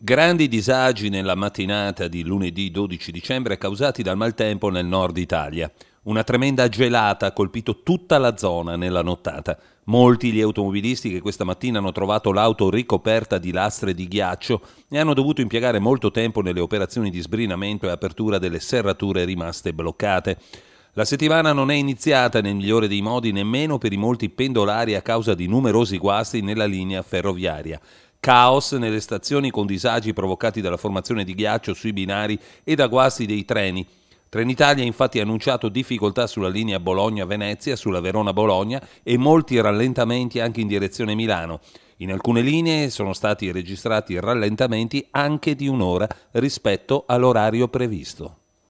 Grandi disagi nella mattinata di lunedì 12 dicembre causati dal maltempo nel nord Italia. Una tremenda gelata ha colpito tutta la zona nella nottata. Molti gli automobilisti che questa mattina hanno trovato l'auto ricoperta di lastre di ghiaccio e hanno dovuto impiegare molto tempo nelle operazioni di sbrinamento e apertura delle serrature rimaste bloccate. La settimana non è iniziata nel migliore dei modi nemmeno per i molti pendolari a causa di numerosi guasti nella linea ferroviaria. Caos nelle stazioni con disagi provocati dalla formazione di ghiaccio sui binari e da guasti dei treni. Trenitalia infatti ha annunciato difficoltà sulla linea Bologna-Venezia, sulla Verona-Bologna e molti rallentamenti anche in direzione Milano. In alcune linee sono stati registrati rallentamenti anche di un'ora rispetto all'orario previsto.